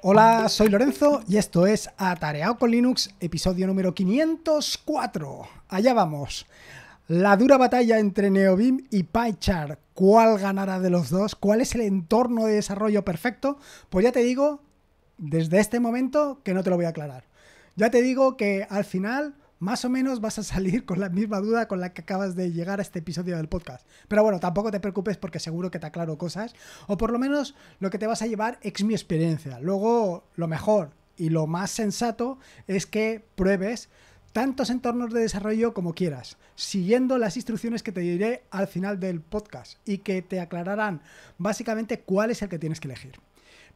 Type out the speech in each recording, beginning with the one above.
Hola, soy Lorenzo y esto es Atareado con Linux, episodio número 504. Allá vamos. La dura batalla entre Neobim y PyChar. ¿Cuál ganará de los dos? ¿Cuál es el entorno de desarrollo perfecto? Pues ya te digo, desde este momento, que no te lo voy a aclarar. Ya te digo que al final más o menos vas a salir con la misma duda con la que acabas de llegar a este episodio del podcast. Pero bueno, tampoco te preocupes porque seguro que te aclaro cosas, o por lo menos lo que te vas a llevar es mi experiencia. Luego, lo mejor y lo más sensato es que pruebes tantos entornos de desarrollo como quieras, siguiendo las instrucciones que te diré al final del podcast y que te aclararán básicamente cuál es el que tienes que elegir.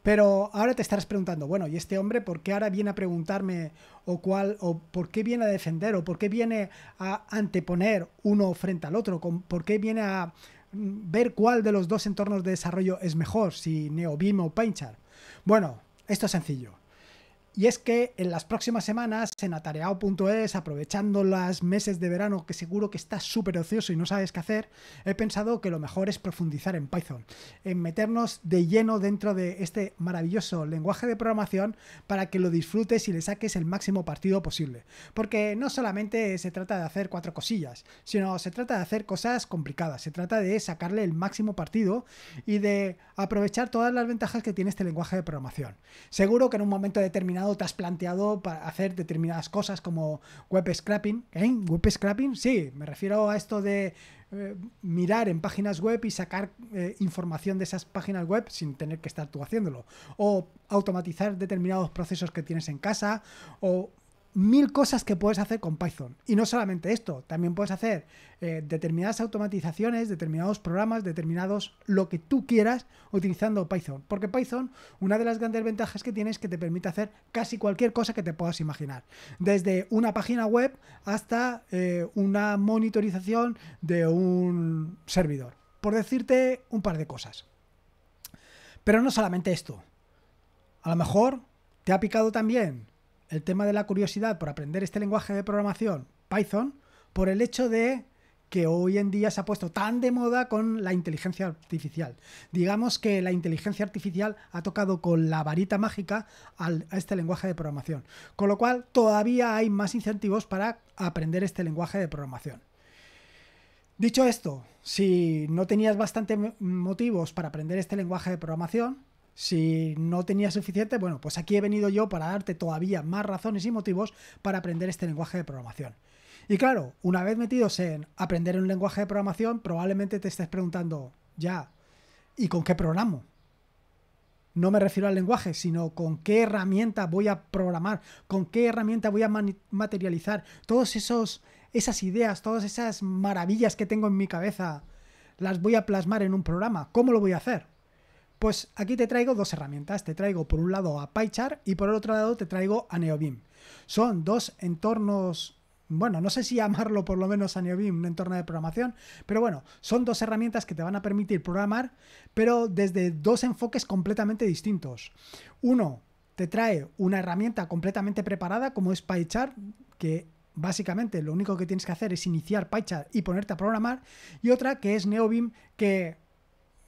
Pero ahora te estarás preguntando, bueno, ¿y este hombre por qué ahora viene a preguntarme o cuál, o por qué viene a defender, o por qué viene a anteponer uno frente al otro, por qué viene a mm, ver cuál de los dos entornos de desarrollo es mejor, si NeoBeam o PaintChart? Bueno, esto es sencillo. Y es que en las próximas semanas en atareado.es, aprovechando los meses de verano que seguro que estás súper ocioso y no sabes qué hacer, he pensado que lo mejor es profundizar en Python, en meternos de lleno dentro de este maravilloso lenguaje de programación para que lo disfrutes y le saques el máximo partido posible. Porque no solamente se trata de hacer cuatro cosillas, sino se trata de hacer cosas complicadas, se trata de sacarle el máximo partido y de aprovechar todas las ventajas que tiene este lenguaje de programación. Seguro que en un momento determinado te has planteado para hacer determinadas cosas como web scrapping. ¿eh? ¿Web scrapping? Sí, me refiero a esto de eh, mirar en páginas web y sacar eh, información de esas páginas web sin tener que estar tú haciéndolo. O automatizar determinados procesos que tienes en casa. O mil cosas que puedes hacer con Python. Y no solamente esto, también puedes hacer eh, determinadas automatizaciones, determinados programas, determinados lo que tú quieras utilizando Python. Porque Python, una de las grandes ventajas que tiene es que te permite hacer casi cualquier cosa que te puedas imaginar. Desde una página web hasta eh, una monitorización de un servidor. Por decirte un par de cosas. Pero no solamente esto. A lo mejor te ha picado también el tema de la curiosidad por aprender este lenguaje de programación, Python, por el hecho de que hoy en día se ha puesto tan de moda con la inteligencia artificial. Digamos que la inteligencia artificial ha tocado con la varita mágica a este lenguaje de programación, con lo cual todavía hay más incentivos para aprender este lenguaje de programación. Dicho esto, si no tenías bastantes motivos para aprender este lenguaje de programación, si no tenía suficiente, bueno, pues aquí he venido yo para darte todavía más razones y motivos para aprender este lenguaje de programación. Y claro, una vez metidos en aprender un lenguaje de programación, probablemente te estés preguntando, ya, ¿y con qué programo? No me refiero al lenguaje, sino con qué herramienta voy a programar, con qué herramienta voy a materializar todos esos esas ideas, todas esas maravillas que tengo en mi cabeza, las voy a plasmar en un programa. ¿Cómo lo voy a hacer? Pues aquí te traigo dos herramientas. Te traigo por un lado a PyChar y por el otro lado te traigo a NeoBeam. Son dos entornos bueno, no sé si llamarlo por lo menos a NeoBeam un entorno de programación, pero bueno, son dos herramientas que te van a permitir programar, pero desde dos enfoques completamente distintos. Uno, te trae una herramienta completamente preparada como es PyChar, que básicamente lo único que tienes que hacer es iniciar PyChar y ponerte a programar, y otra que es NeoBeam, que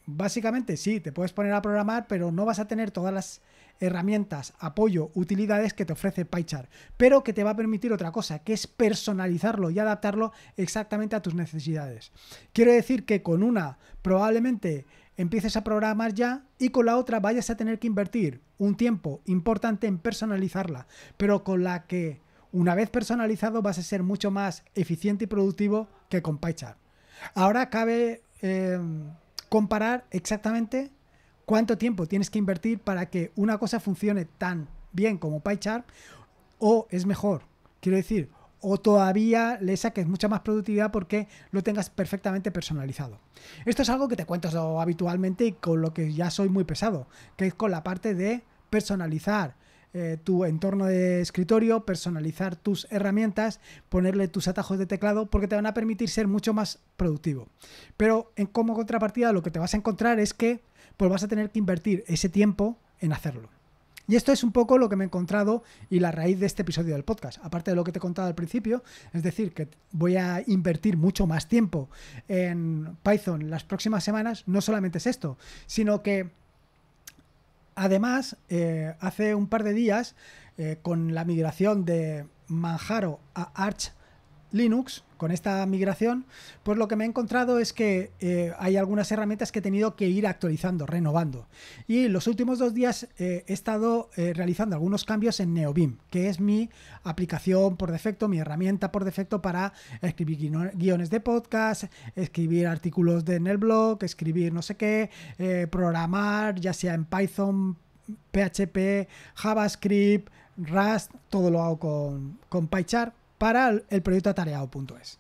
básicamente sí, te puedes poner a programar, pero no vas a tener todas las herramientas, apoyo, utilidades que te ofrece PyChart, pero que te va a permitir otra cosa, que es personalizarlo y adaptarlo exactamente a tus necesidades. Quiero decir que con una probablemente empieces a programar ya y con la otra vayas a tener que invertir un tiempo importante en personalizarla, pero con la que una vez personalizado vas a ser mucho más eficiente y productivo que con PyChart. Ahora cabe... Eh, comparar exactamente cuánto tiempo tienes que invertir para que una cosa funcione tan bien como PyCharm o es mejor, quiero decir, o todavía le saques mucha más productividad porque lo tengas perfectamente personalizado. Esto es algo que te cuento habitualmente y con lo que ya soy muy pesado, que es con la parte de personalizar eh, tu entorno de escritorio, personalizar tus herramientas, ponerle tus atajos de teclado, porque te van a permitir ser mucho más productivo. Pero en como contrapartida lo que te vas a encontrar es que pues vas a tener que invertir ese tiempo en hacerlo. Y esto es un poco lo que me he encontrado y la raíz de este episodio del podcast. Aparte de lo que te he contado al principio, es decir, que voy a invertir mucho más tiempo en Python las próximas semanas, no solamente es esto, sino que Además, eh, hace un par de días, eh, con la migración de Manjaro a Arch Linux, con esta migración, pues lo que me he encontrado es que eh, hay algunas herramientas que he tenido que ir actualizando, renovando. Y los últimos dos días eh, he estado eh, realizando algunos cambios en NeoBeam, que es mi aplicación por defecto, mi herramienta por defecto para escribir guiones de podcast, escribir artículos de, en el blog, escribir no sé qué, programar, ya sea en Python, PHP, JavaScript, Rust, todo lo hago con, con PyChar para el proyecto atareado.es.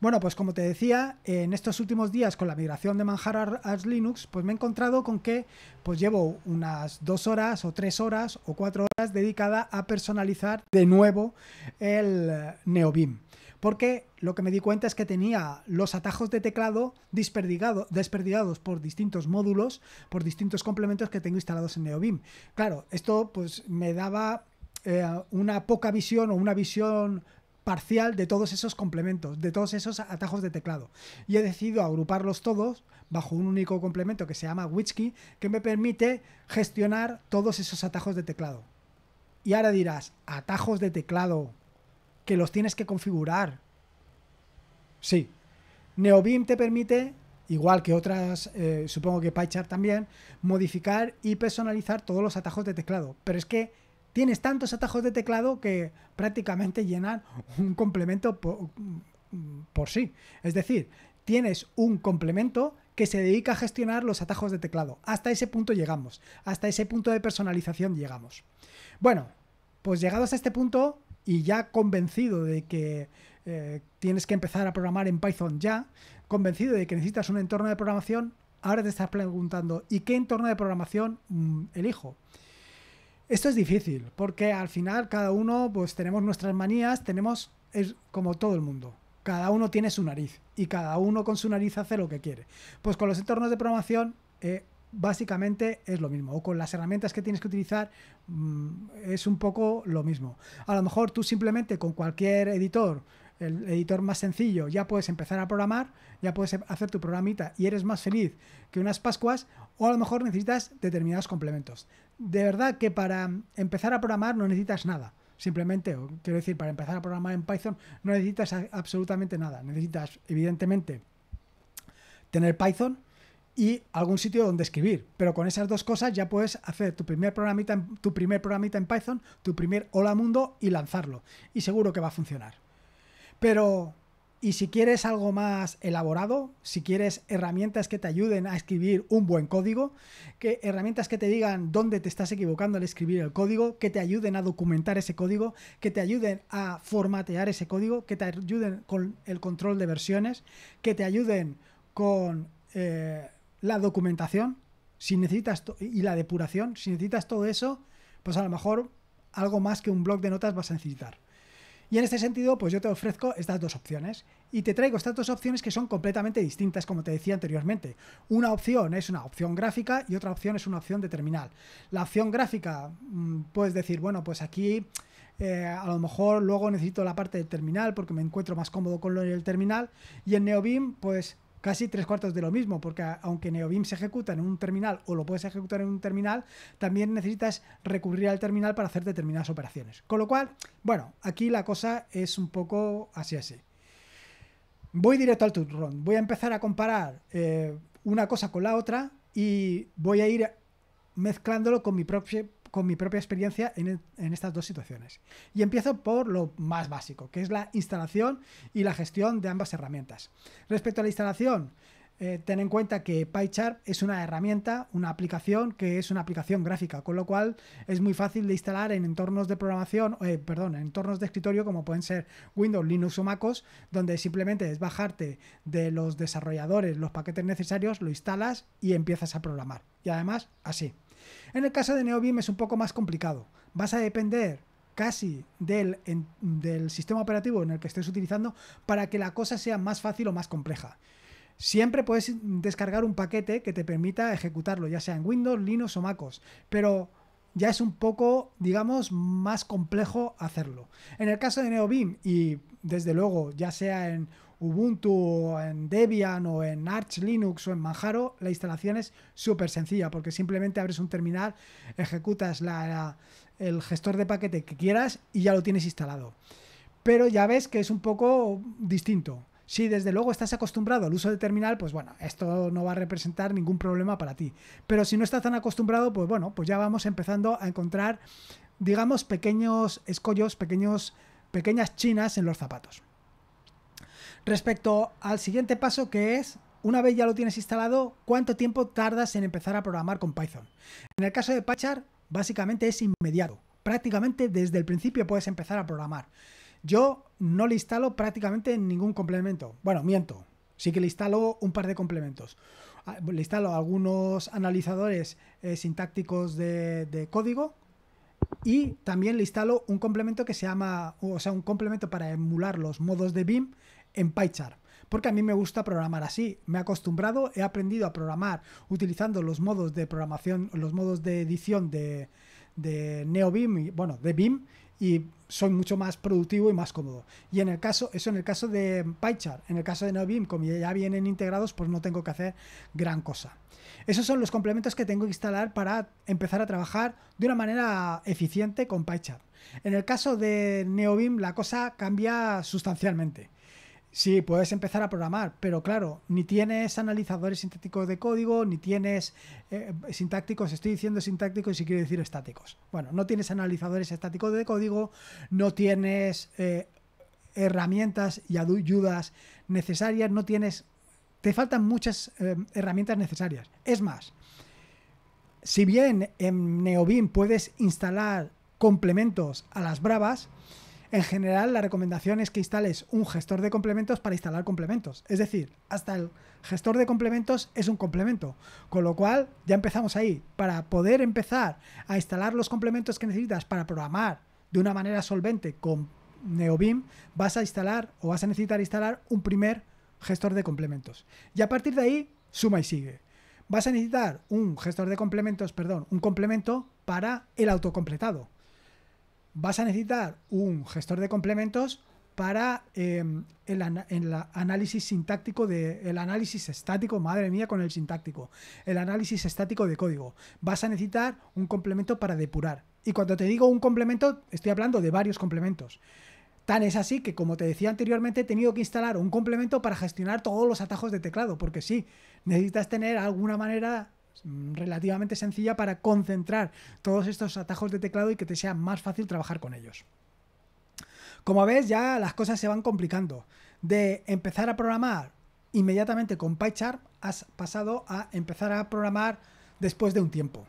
Bueno, pues como te decía, en estos últimos días con la migración de Manjaro a Linux, pues me he encontrado con que pues llevo unas dos horas o tres horas o cuatro horas dedicada a personalizar de nuevo el eh, Neobim Porque lo que me di cuenta es que tenía los atajos de teclado desperdigado, desperdigados por distintos módulos, por distintos complementos que tengo instalados en Neobim, Claro, esto pues me daba eh, una poca visión o una visión parcial de todos esos complementos, de todos esos atajos de teclado. Y he decidido agruparlos todos bajo un único complemento que se llama WitchKey, que me permite gestionar todos esos atajos de teclado. Y ahora dirás, atajos de teclado, que los tienes que configurar. Sí, NeoBeam te permite, igual que otras, eh, supongo que PyChart también, modificar y personalizar todos los atajos de teclado. Pero es que tienes tantos atajos de teclado que prácticamente llenan un complemento por, sí. Es decir, tienes un complemento que se dedica a gestionar los atajos de teclado. Hasta ese punto llegamos, hasta ese punto de personalización llegamos. Bueno, pues llegados a este punto y ya convencido de que eh, tienes que empezar a programar en Python ya, convencido de que necesitas un entorno de programación, ahora te estás preguntando, ¿y qué entorno de programación mm, elijo? Esto es difícil, porque al final cada uno pues tenemos nuestras manías, tenemos, es como todo el mundo, cada uno tiene su nariz y cada uno con su nariz hace lo que quiere. Pues con los entornos de programación eh, básicamente es lo mismo, o con las herramientas que tienes que utilizar mm, es un poco lo mismo. A lo mejor tú simplemente con cualquier editor el editor más sencillo, ya puedes empezar a programar, ya puedes hacer tu programita y eres más feliz que unas Pascuas, o a lo mejor necesitas determinados complementos. De verdad que para empezar a programar no necesitas nada. Simplemente, quiero decir, para empezar a programar en Python no necesitas absolutamente nada. Necesitas, evidentemente, tener Python y algún sitio donde escribir. Pero con esas dos cosas ya puedes hacer tu primer programita, tu primer programita en Python, tu primer hola mundo y lanzarlo. Y seguro que va a funcionar. Pero, y si quieres algo más elaborado, si quieres herramientas que te ayuden a escribir un buen código, que herramientas que te digan dónde te estás equivocando al escribir el código, que te ayuden a documentar ese código, que te ayuden a formatear ese código, que te ayuden con el control de versiones, que te ayuden con eh, la documentación, si necesitas y la depuración, si necesitas todo eso, pues a lo mejor algo más que un blog de notas vas a necesitar. Y en este sentido, pues yo te ofrezco estas dos opciones. Y te traigo estas dos opciones que son completamente distintas, como te decía anteriormente. Una opción es una opción gráfica y otra opción es una opción de terminal. La opción gráfica, mm, puedes decir, bueno, pues aquí... Eh, a lo mejor luego necesito la parte de terminal porque me encuentro más cómodo con lo del terminal. Y en NeoBeam, pues casi tres cuartos de lo mismo, porque aunque NeoBIM se ejecuta en un terminal o lo puedes ejecutar en un terminal, también necesitas recurrir al terminal para hacer determinadas operaciones. Con lo cual, bueno, aquí la cosa es un poco así así. Voy directo al turrón voy a empezar a comparar eh, una cosa con la otra y voy a ir mezclándolo con mi propio con mi propia experiencia e, en, estas dos situaciones. Y empiezo por lo más básico, que es la instalación y la gestión de ambas herramientas. Respecto a la instalación, eh, ten en cuenta que PyCharm es una herramienta, una aplicación que es una aplicación gráfica, con lo cual es muy fácil de instalar en entornos de programación, eh, perdón, en entornos de escritorio como pueden ser Windows, Linux o MacOS, donde simplemente es bajarte de los desarrolladores los paquetes necesarios, lo instalas y empiezas a programar. Y además, así. En el caso de NeoBeam es un poco más complicado. Vas a depender casi del, sistema operativo en el que estés utilizando para que la cosa sea más fácil o más compleja. Siempre puedes descargar un paquete que te permita ejecutarlo, ya sea en Windows, Linux o MacOS, pero ya es un poco, digamos, más complejo hacerlo. En el caso de NeoBeam y desde luego, ya sea en Ubuntu o en Debian o en Arch Linux o en Manjaro, la instalación es súper sencilla porque simplemente abres un terminal, ejecutas la, el gestor de paquete que quieras y ya lo tienes instalado. Pero ya ves que es un poco distinto. Si desde luego estás acostumbrado al uso de terminal, pues bueno, esto no va a representar ningún problema para ti. Pero si no estás tan acostumbrado, pues bueno, pues ya vamos empezando a encontrar, digamos, pequeños escollos, pequeños, pequeñas chinas en los zapatos. Respecto al siguiente paso que es, una vez ya lo tienes instalado, ¿cuánto tiempo tardas en empezar a programar con Python? En el caso de Pachar, básicamente es inmediato. Prácticamente desde el principio puedes empezar a programar. Yo no le instalo prácticamente ningún complemento. Bueno, miento. Sí que le instalo un par de complementos. Ah, le instalo algunos analizadores eh, sintácticos de, de código, y también le instalo un complemento que se llama, o sea, un complemento para emular los modos de BIM en PyCharm. Porque a mí me gusta programar así. Me he acostumbrado, he aprendido a programar utilizando los modos de programación, los modos de edición de, de NeoBeam, y, bueno, de BIM, y soy mucho más productivo y más cómodo. Y en el caso, eso en el caso de PyChart, en el caso de NeoVim como ya vienen integrados, pues no tengo que hacer gran cosa. Esos son los complementos que tengo que instalar para empezar a trabajar de una manera eficiente con PyChart. En el caso de NeoBeam, la cosa cambia sustancialmente. Sí, puedes empezar a programar, pero claro, ni tienes analizadores sintéticos de código, ni tienes eh, sintácticos, estoy diciendo sintácticos y quiero decir estáticos. Bueno, no tienes analizadores estáticos de código, no tienes eh, herramientas y ayudas necesarias, no tienes... Te faltan muchas eh, herramientas necesarias. Es más, si bien en Neobim puedes instalar complementos a las bravas, en general, la recomendación es que instales un gestor de complementos para instalar complementos. Es decir, hasta el gestor de complementos es un complemento. Con lo cual, ya empezamos ahí. Para poder empezar a instalar los complementos que necesitas para programar de una manera solvente con NeoBeam, vas a instalar o vas a necesitar instalar un primer gestor de complementos. Y a partir de ahí, suma y sigue. Vas a necesitar un gestor de complementos, perdón, un complemento para el autocompletado vas a necesitar un gestor de complementos para em, el, análisis sintáctico de el análisis estático, madre mía, con el sintáctico, el análisis estático de código. Vas a necesitar un complemento para depurar. Y cuando te digo un complemento, estoy hablando de varios complementos. Tan es así que, como te decía anteriormente, he tenido que instalar un complemento para gestionar todos los atajos de teclado, porque sí, necesitas tener alguna manera relativamente sencilla para concentrar todos estos atajos de teclado y que te sea más fácil trabajar con ellos. Como ves, ya las cosas se van complicando. De empezar a programar inmediatamente con PyCharm, has pasado a empezar a programar después de un tiempo.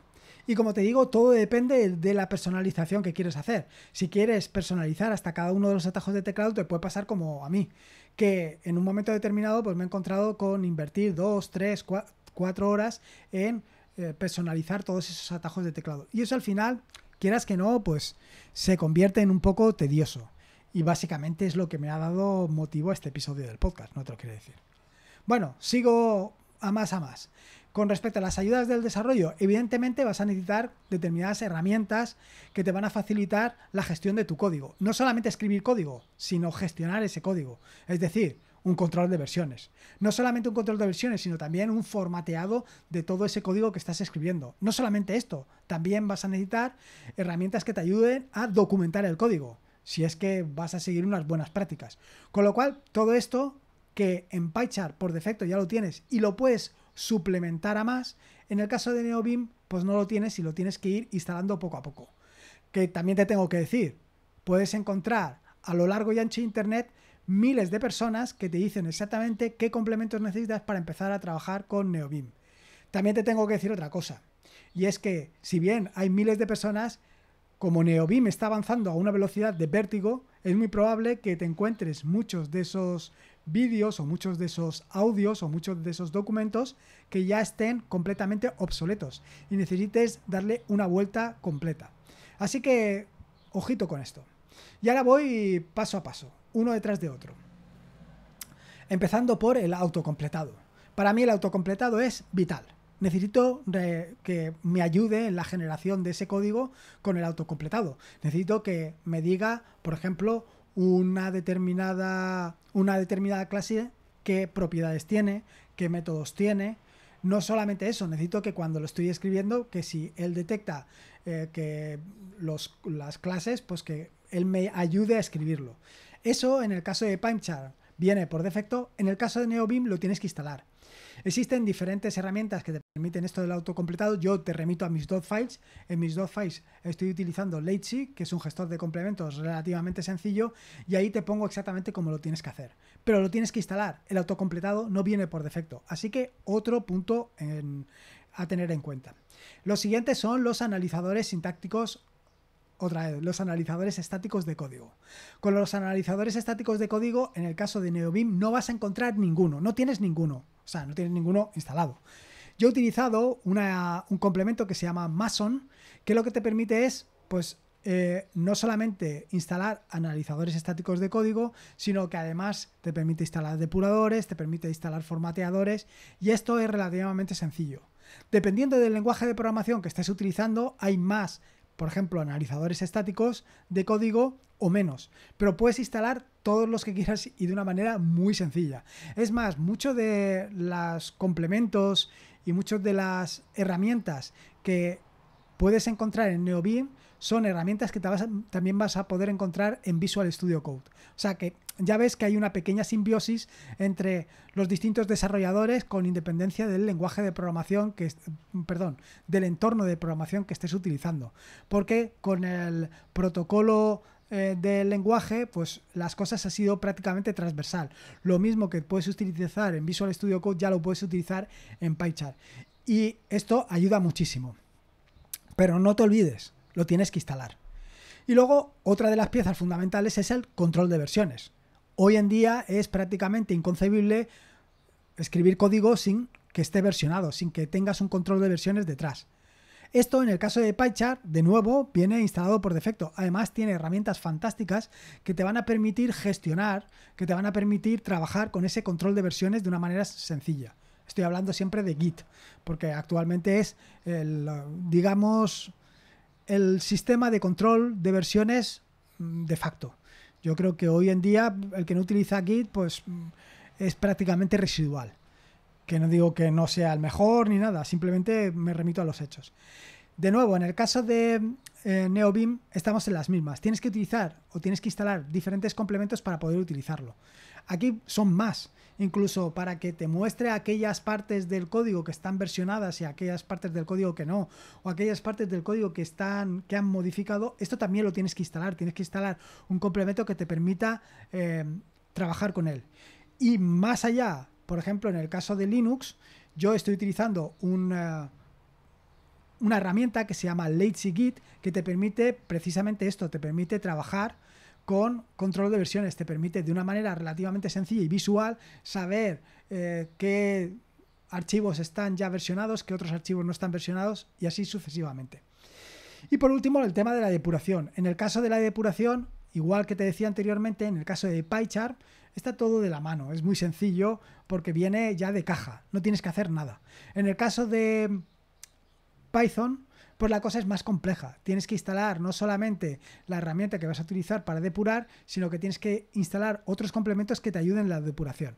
Y como te digo, todo depende de la personalización que quieres hacer. Si quieres personalizar hasta cada uno de los atajos de teclado, te puede pasar como a mí, que en un momento determinado pues me he encontrado con invertir 2, 3, 4, cuatro horas en eh, personalizar todos esos atajos de teclado. Y eso al final, quieras que no, pues se convierte en un poco tedioso. Y mm. básicamente es lo que me ha dado motivo a este episodio del podcast, no te lo quiero decir. Bueno, sigo a más a más. Con respecto a las ayudas del desarrollo, evidentemente vas a necesitar determinadas herramientas que te van a facilitar la gestión de tu código. No solamente escribir código, sino gestionar ese código. Es decir, un control de versiones. No solamente un control de versiones, sino también un formateado de todo ese código que estás escribiendo. No solamente esto, también vas a necesitar herramientas que te ayuden a documentar el código, si es que vas a seguir unas buenas prácticas. Con lo cual, todo esto que en PyChart por defecto ya lo tienes y lo puedes suplementar a más, en el caso de NeoBeam, pues no lo tienes y lo tienes que ir instalando poco a poco. Que también te tengo que decir, puedes encontrar a lo largo y ancho de Internet miles de personas que te dicen exactamente qué complementos necesitas para empezar a trabajar con Neobim. También te tengo que decir otra cosa, y es que si bien hay miles de personas, como Neobim está avanzando a una velocidad de vértigo, es muy probable que te encuentres muchos de esos vídeos o muchos de esos audios o muchos de esos documentos que ya estén completamente obsoletos y necesites darle una vuelta completa. Así que, ojito con esto. Y ahora voy paso a paso uno detrás de otro. Empezando por el autocompletado. Para mí el autocompletado es vital. Necesito que me ayude en la generación de ese código con el autocompletado. Necesito que me diga, por ejemplo, una determinada, una determinada clase qué propiedades tiene, qué métodos tiene, no solamente eso, necesito que cuando lo estoy escribiendo, que si él detecta eh, que los, las clases, pues que él me ayude a escribirlo. Eso en el caso de Pimechar viene por defecto, en el caso de NeoBeam lo tienes que instalar. Existen diferentes herramientas que te permiten esto del autocompletado. Yo te remito a mis dotfiles, files. En mis dotfiles files estoy utilizando Leitchi, que es un gestor de complementos relativamente sencillo, y ahí te pongo exactamente cómo lo tienes que hacer. Pero lo tienes que instalar. El autocompletado no viene por defecto. Así que otro punto a tener en cuenta. Los siguientes son los analizadores sintácticos otra vez, los analizadores estáticos de código. Con los analizadores estáticos de código, en el caso de Neovim no vas a encontrar ninguno, no tienes ninguno, o sea, no tienes ninguno instalado. Yo he utilizado un complemento que se llama Mason, que lo que te permite es, pues, eh, no solamente instalar analizadores estáticos de código, sino que además te permite instalar depuradores, te permite instalar formateadores, y esto es relativamente sencillo. Dependiendo del lenguaje de programación que estés utilizando, hay más por ejemplo, analizadores estáticos de código o menos. Pero puedes instalar todos los que quieras y de una manera muy sencilla. Es más, muchos de los complementos y muchas de las herramientas que puedes encontrar en NeoBeam son herramientas que también vas a poder encontrar en Visual Studio Code. O sea que ya ves que hay una pequeña simbiosis entre los distintos desarrolladores con independencia del lenguaje de programación que perdón, del entorno de programación que estés utilizando, porque con el protocolo eh, del lenguaje, pues las cosas ha sido prácticamente transversal. Lo mismo que puedes utilizar en Visual Studio Code ya lo puedes utilizar en PyChart. Y esto ayuda muchísimo. Pero no te olvides, lo tienes que instalar. Y luego, otra de las piezas fundamentales es el control de versiones. Hoy en día es prácticamente inconcebible escribir código sin que esté versionado, sin que tengas un control de versiones detrás. Esto en el caso de PyChart, de nuevo, viene instalado por defecto. Además, tiene herramientas fantásticas que te van a permitir gestionar, que te van a permitir trabajar con ese control de versiones de una manera sencilla. Estoy hablando siempre de Git, porque actualmente es el, digamos, el sistema de control de versiones mm, de facto. Yo creo que hoy en día el que no utiliza Git pues mm, es prácticamente residual. Que no digo que no sea el mejor ni nada, simplemente me remito a los hechos. De nuevo, en el caso de eh, neobim estamos en las mismas. Tienes que utilizar o tienes que instalar diferentes complementos para poder utilizarlo. Aquí son más. Incluso para que te muestre aquellas partes del código que están versionadas y aquellas partes del código que no, o aquellas partes del código que están que han modificado, esto también lo tienes que instalar. Tienes que instalar un complemento que te permita eh, trabajar con él. Y más allá, por ejemplo, en el caso de Linux, yo estoy utilizando una, eh, una herramienta que se llama Git, que te permite precisamente esto, te permite trabajar con control de versiones. Te permite de una manera relativamente sencilla y visual saber eh, qué archivos están ya versionados, qué otros archivos no están versionados y así sucesivamente. Y por último, el tema de la depuración. En el caso de la depuración, igual que te decía anteriormente, en el caso de PyCharm, está todo de la mano. Es muy sencillo porque viene ya de caja. No tienes que hacer nada. En el caso de Python, pues la cosa es más compleja. Tienes que instalar no solamente la herramienta que vas a utilizar para depurar, sino que tienes que instalar otros complementos que te ayuden en la depuración.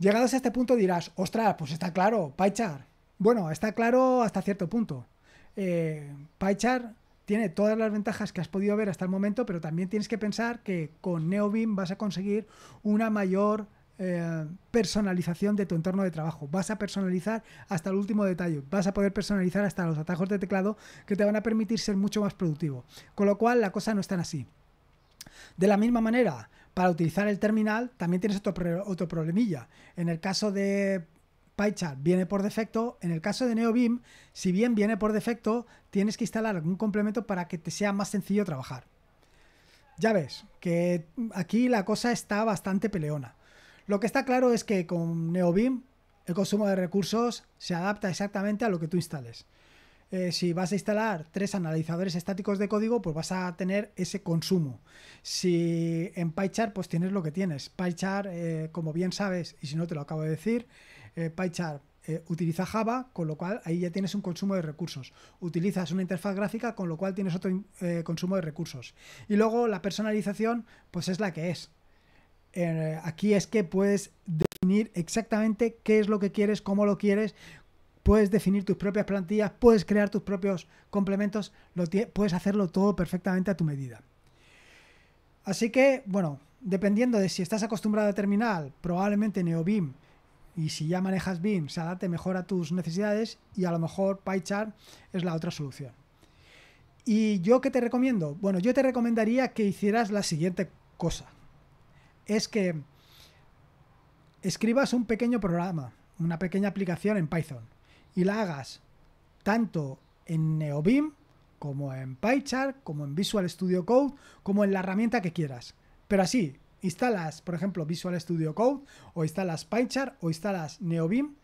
Llegados a este punto dirás, ostras, pues está claro, PyChar. Bueno, está claro hasta cierto punto. Eh, PyChar tiene todas las ventajas que has podido ver hasta el momento, pero también tienes que pensar que con NeoBeam vas a conseguir una mayor eh, personalización de tu entorno de trabajo. Vas a personalizar hasta el último detalle. Vas a poder personalizar hasta los atajos de teclado que te van a permitir ser mucho más productivo. Con lo cual la cosa no es tan así. De la misma manera, para utilizar el terminal también tienes otro, problemilla. En el caso de PyChat viene por defecto. En el caso de NeoBeam, si bien viene por defecto, tienes que instalar algún complemento para que te sea más sencillo trabajar. Ya ves que aquí la cosa está bastante peleona. Lo que está claro es que con NeoBeam el consumo de recursos se adapta exactamente a lo que tú instales. Eh, si vas a instalar tres analizadores estáticos de código, pues vas a tener ese consumo. Si en PyChart, pues tienes lo que tienes. PyChart, eh, como bien sabes, y si no te lo acabo de decir, eh, eh, utiliza Java, con lo cual ahí ya tienes un consumo de recursos. Utilizas una interfaz gráfica, con lo cual tienes otro consumo de recursos. Y luego la personalización, pues es la que es. Eh, aquí es que puedes definir exactamente qué es lo que quieres, cómo lo quieres, puedes definir tus propias plantillas, puedes crear tus propios complementos, lo puedes hacerlo todo perfectamente a tu medida. Así que, bueno, dependiendo de si estás acostumbrado a terminal, probablemente NeoBeam, y si ya manejas BIM, se adapte mejor a tus necesidades y a lo mejor PyChart es la otra solución. ¿Y yo qué te recomiendo? Bueno, yo te recomendaría que hicieras la siguiente cosa es que escribas un pequeño programa, una pequeña aplicación en Python y la hagas tanto en Neobim como en PyChart, como en Visual Studio Code, como en la herramienta que quieras. Pero así, instalas, por ejemplo, Visual Studio Code o instalas PyChart o instalas Neobim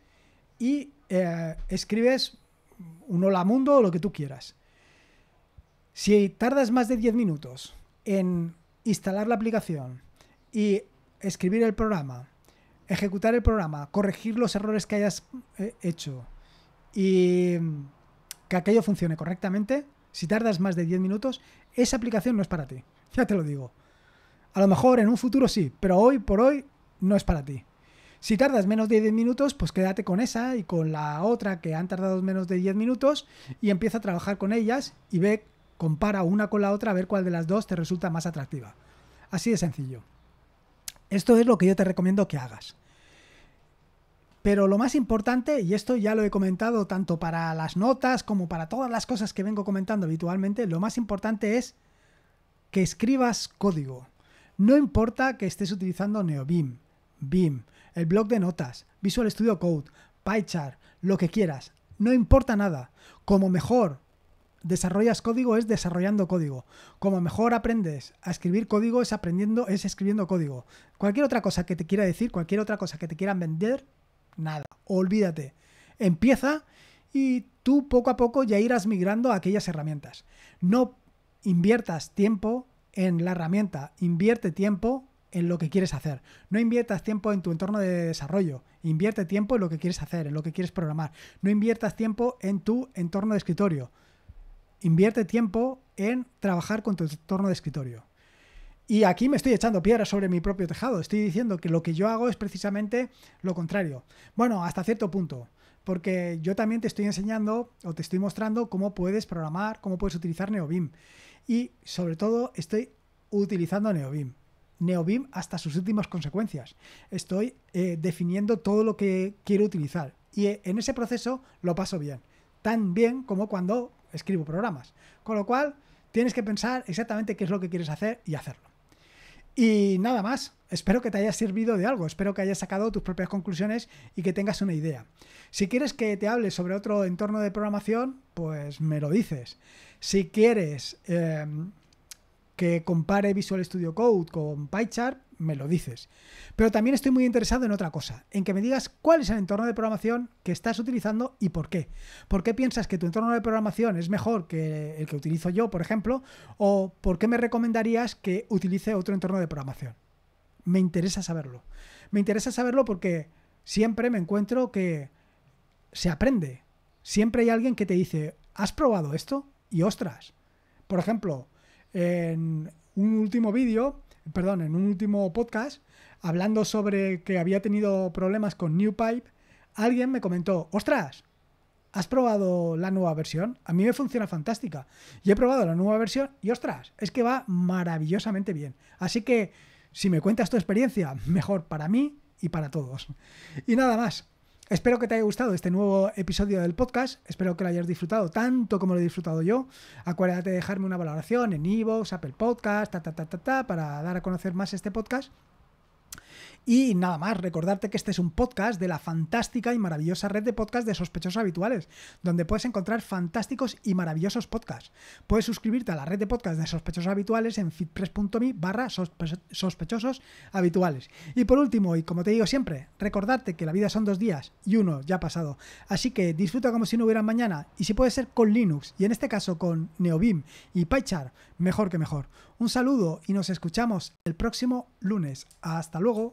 y eh, escribes un hola mundo o lo que tú quieras. Si tardas más de 10 minutos en instalar la aplicación, y escribir el programa, ejecutar el programa, corregir los errores que hayas eh, hecho y mm, que aquello funcione correctamente, si tardas más de 10 minutos, esa aplicación no es para ti. Ya te lo digo. A lo mejor en un futuro sí, pero hoy por hoy no es para ti. Si tardas menos de 10 minutos, pues quédate con esa y con la otra que han tardado menos de 10 minutos y empieza a trabajar con ellas y ve, compara una con la otra a ver cuál de las dos te resulta más atractiva. Así de sencillo. Esto es lo que yo te recomiendo que hagas. Pero lo más importante, y esto ya lo he comentado tanto para las notas como para todas las cosas que vengo comentando habitualmente, lo más importante es que escribas código. No importa que estés utilizando NeoBeam, BIM, el blog de notas, Visual Studio Code, PyChart, lo que quieras. No importa nada. Como mejor desarrollas código es desarrollando código. Como mejor aprendes a escribir código es aprendiendo, es escribiendo código. Cualquier otra cosa que te quiera decir, cualquier otra cosa que te quieran vender, nada, olvídate. Empieza y tú poco a poco ya irás migrando a aquellas herramientas. No inviertas tiempo en la herramienta, invierte tiempo en lo que quieres hacer. No inviertas tiempo en tu entorno de desarrollo, invierte tiempo en lo que quieres hacer, en lo que quieres programar. No inviertas tiempo en tu entorno de escritorio invierte tiempo en trabajar con tu entorno de escritorio. Y aquí me estoy echando piedras sobre mi propio tejado. Estoy diciendo que lo que yo hago es precisamente lo contrario. Bueno, hasta cierto punto. Porque yo también te estoy enseñando o te estoy mostrando cómo puedes programar, cómo puedes utilizar Neobim. Y sobre todo estoy utilizando Neobim. Neobim hasta sus últimas consecuencias. Estoy eh, definiendo todo lo que quiero utilizar. Y eh, en ese proceso lo paso bien. Tan bien como cuando escribo programas. Con lo cual, tienes que pensar exactamente qué es lo que quieres hacer y hacerlo. Y nada más, espero que te haya servido de algo, espero que hayas sacado tus propias conclusiones y que tengas una idea. Si quieres que te hable sobre otro entorno de programación, pues me lo dices. Si quieres eh, que compare Visual Studio Code con PyCharm, me lo dices. Pero también estoy muy interesado en otra cosa, en que me digas cuál es el entorno de programación que estás utilizando y por qué. ¿Por qué piensas que tu entorno de programación es mejor que el que utilizo yo, por ejemplo? ¿O por qué me recomendarías que utilice otro entorno de programación? Me interesa saberlo. Me interesa saberlo porque siempre me encuentro que se aprende. Siempre hay alguien que te dice, ¿has probado esto? Y ostras. Por ejemplo, en un último vídeo perdón, en un último podcast, hablando sobre que había tenido problemas con New Pipe, alguien me comentó, ostras, ¿has probado la nueva versión? A mí me funciona fantástica. Y he probado la nueva versión y ostras, es que va maravillosamente bien. Así que si me cuentas tu experiencia, mejor para mí y para todos. Y nada más, Espero que te haya gustado este nuevo episodio del podcast. Espero que lo hayas disfrutado tanto como lo he disfrutado yo. Acuérdate de dejarme una valoración en Evox, Apple Podcast, ta, ta, ta, ta, ta, para dar a conocer más este podcast. Y nada más, recordarte que este es un podcast de la fantástica y maravillosa red de podcasts de sospechosos habituales, donde puedes encontrar fantásticos y maravillosos podcasts. Puedes suscribirte a la red de podcasts de sospechosos habituales en fitpress.me barra sospechosos habituales. Y por último, y como te digo siempre, recordarte que la vida son dos días y uno ya ha pasado. Así que disfruta como si no hubiera mañana y si puede ser con Linux y en este caso con Neobim y PyChar, mejor que mejor. Un saludo y nos escuchamos el próximo lunes. Hasta luego.